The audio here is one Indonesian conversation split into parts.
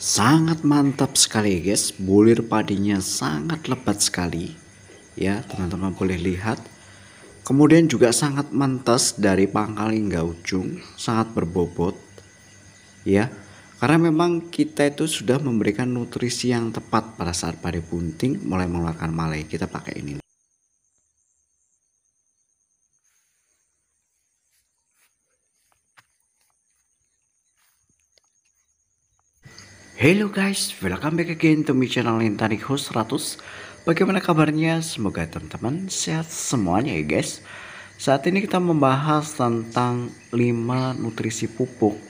sangat mantap sekali guys bulir padinya sangat lebat sekali ya teman-teman boleh lihat kemudian juga sangat mantas dari pangkal hingga ujung sangat berbobot ya karena memang kita itu sudah memberikan nutrisi yang tepat pada saat padi bunting mulai mengeluarkan malai kita pakai ini Hello guys, welcome back again to my channel Lintani Host 100 Bagaimana kabarnya? Semoga teman-teman sehat semuanya ya guys Saat ini kita membahas tentang 5 nutrisi pupuk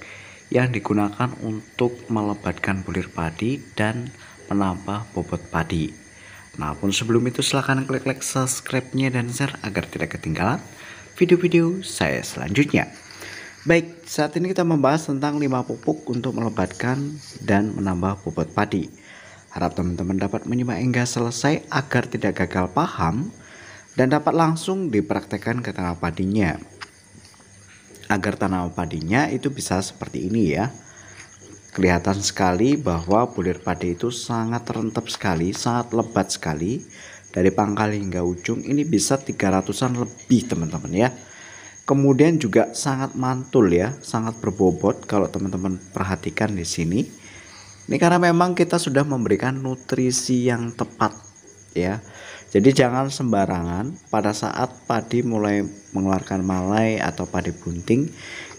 Yang digunakan untuk melebatkan bulir padi dan menambah bobot padi Nah, pun sebelum itu silahkan klik like subscribe-nya dan share agar tidak ketinggalan video-video saya selanjutnya Baik, saat ini kita membahas tentang 5 pupuk untuk melebatkan dan menambah bobot padi. Harap teman-teman dapat menyimak hingga selesai agar tidak gagal paham dan dapat langsung dipraktekkan ke tanah padinya. Agar tanah padinya itu bisa seperti ini ya. Kelihatan sekali bahwa bulir padi itu sangat rentep sekali, sangat lebat sekali. Dari pangkal hingga ujung ini bisa 300-an lebih teman-teman ya Kemudian juga sangat mantul ya, sangat berbobot kalau teman-teman perhatikan di sini. Ini karena memang kita sudah memberikan nutrisi yang tepat ya. Jadi jangan sembarangan pada saat padi mulai mengeluarkan malai atau padi bunting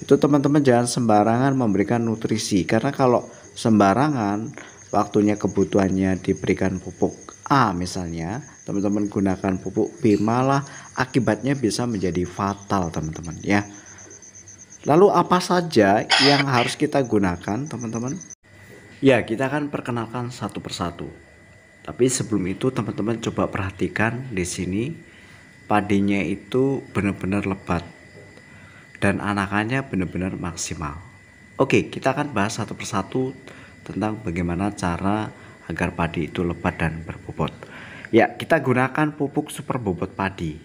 itu teman-teman jangan sembarangan memberikan nutrisi karena kalau sembarangan waktunya kebutuhannya diberikan pupuk A misalnya teman-teman gunakan pupuk B malah akibatnya bisa menjadi fatal teman-teman ya lalu apa saja yang harus kita gunakan teman-teman ya kita akan perkenalkan satu persatu tapi sebelum itu teman-teman coba perhatikan di sini padinya itu benar-benar lebat dan anakannya benar-benar maksimal oke kita akan bahas satu persatu tentang bagaimana cara agar padi itu lebat dan berbobot Ya, kita gunakan pupuk super bobot padi.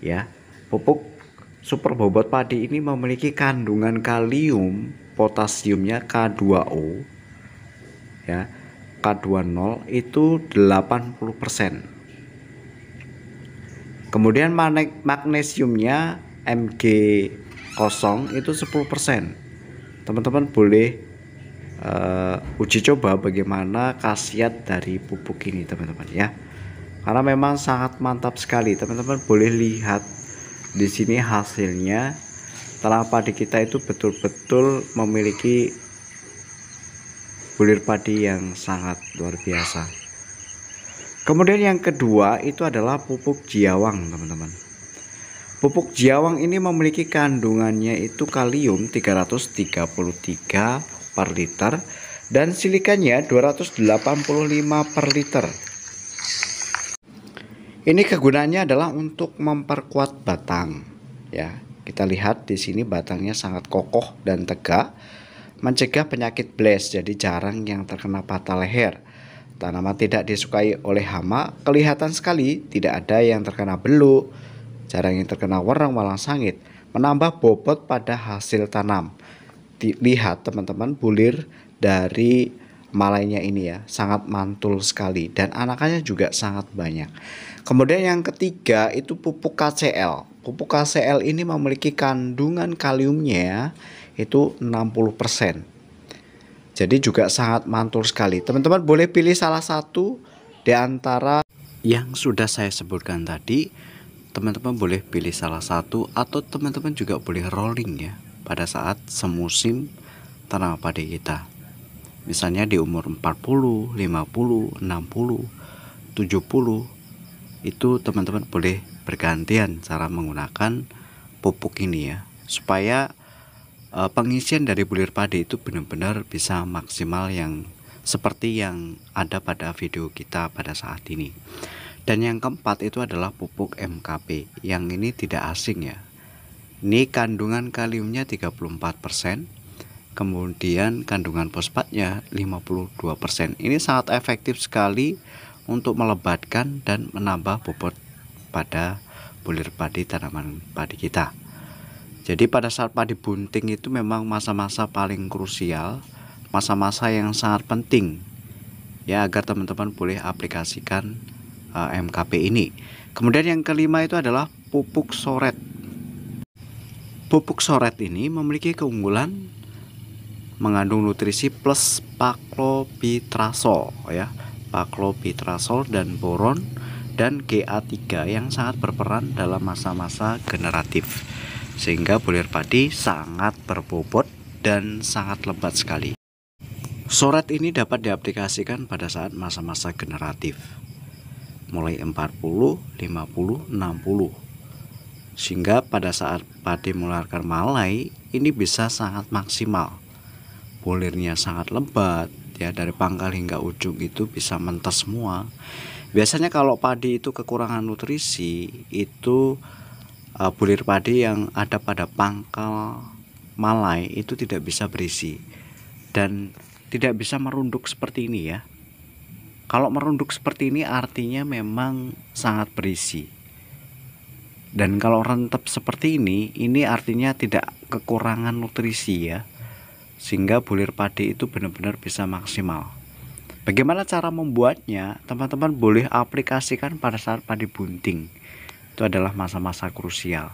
Ya, pupuk super bobot padi ini memiliki kandungan kalium, potasiumnya K2O. Ya, K20 itu 80%. Kemudian magnesiumnya Mg0 itu 10%. Teman-teman boleh uh, uji coba bagaimana khasiat dari pupuk ini teman-teman ya karena memang sangat mantap sekali teman-teman boleh lihat di sini hasilnya telah padi kita itu betul-betul memiliki bulir padi yang sangat luar biasa kemudian yang kedua itu adalah pupuk jiawang teman-teman Pupuk Jiawang ini memiliki kandungannya itu kalium 333 per liter dan silikanya 285 per liter. Ini kegunaannya adalah untuk memperkuat batang ya. Kita lihat di sini batangnya sangat kokoh dan tegak mencegah penyakit blast. jadi jarang yang terkena patah leher. Tanaman tidak disukai oleh hama, kelihatan sekali tidak ada yang terkena belu. jarang yang terkena warang walang sangit, menambah bobot pada hasil tanam lihat teman-teman bulir dari malainya ini ya sangat mantul sekali dan anakannya juga sangat banyak. Kemudian yang ketiga itu pupuk KCL. Pupuk KCL ini memiliki kandungan kaliumnya itu 60%. Jadi juga sangat mantul sekali. Teman-teman boleh pilih salah satu di antara yang sudah saya sebutkan tadi. Teman-teman boleh pilih salah satu atau teman-teman juga boleh rolling ya pada saat semusim tanam padi kita. Misalnya di umur 40, 50, 60, 70 itu teman-teman boleh bergantian cara menggunakan pupuk ini ya supaya e, pengisian dari bulir padi itu benar-benar bisa maksimal yang seperti yang ada pada video kita pada saat ini. Dan yang keempat itu adalah pupuk MKP. Yang ini tidak asing ya. Ini kandungan kaliumnya 34%, kemudian kandungan fosfatnya 52%. Ini sangat efektif sekali untuk melebatkan dan menambah bobot pada bulir padi tanaman padi kita. Jadi pada saat padi bunting itu memang masa-masa paling krusial, masa-masa yang sangat penting ya agar teman-teman boleh aplikasikan uh, eh, MKP ini. Kemudian yang kelima itu adalah pupuk soret Pupuk soret ini memiliki keunggulan mengandung nutrisi plus paklopitrasol ya, paklopitrasol dan boron dan GA3 yang sangat berperan dalam masa-masa generatif. Sehingga bulir padi sangat berbobot dan sangat lebat sekali. Soret ini dapat diaplikasikan pada saat masa-masa generatif mulai 40, 50, 60 sehingga pada saat padi mengeluarkan malai ini bisa sangat maksimal bulirnya sangat lebat ya dari pangkal hingga ujung itu bisa mentes semua biasanya kalau padi itu kekurangan nutrisi itu uh, bulir padi yang ada pada pangkal malai itu tidak bisa berisi dan tidak bisa merunduk seperti ini ya kalau merunduk seperti ini artinya memang sangat berisi dan kalau rentep seperti ini, ini artinya tidak kekurangan nutrisi ya. Sehingga bulir padi itu benar-benar bisa maksimal. Bagaimana cara membuatnya? Teman-teman boleh aplikasikan pada saat padi bunting. Itu adalah masa-masa krusial.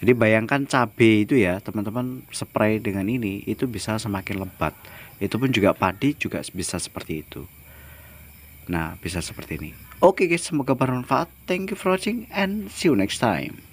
Jadi bayangkan cabe itu ya, teman-teman spray dengan ini itu bisa semakin lebat. Itu pun juga padi juga bisa seperti itu. Nah, bisa seperti ini. Oke okay guys, semoga bermanfaat. Thank you for watching and see you next time.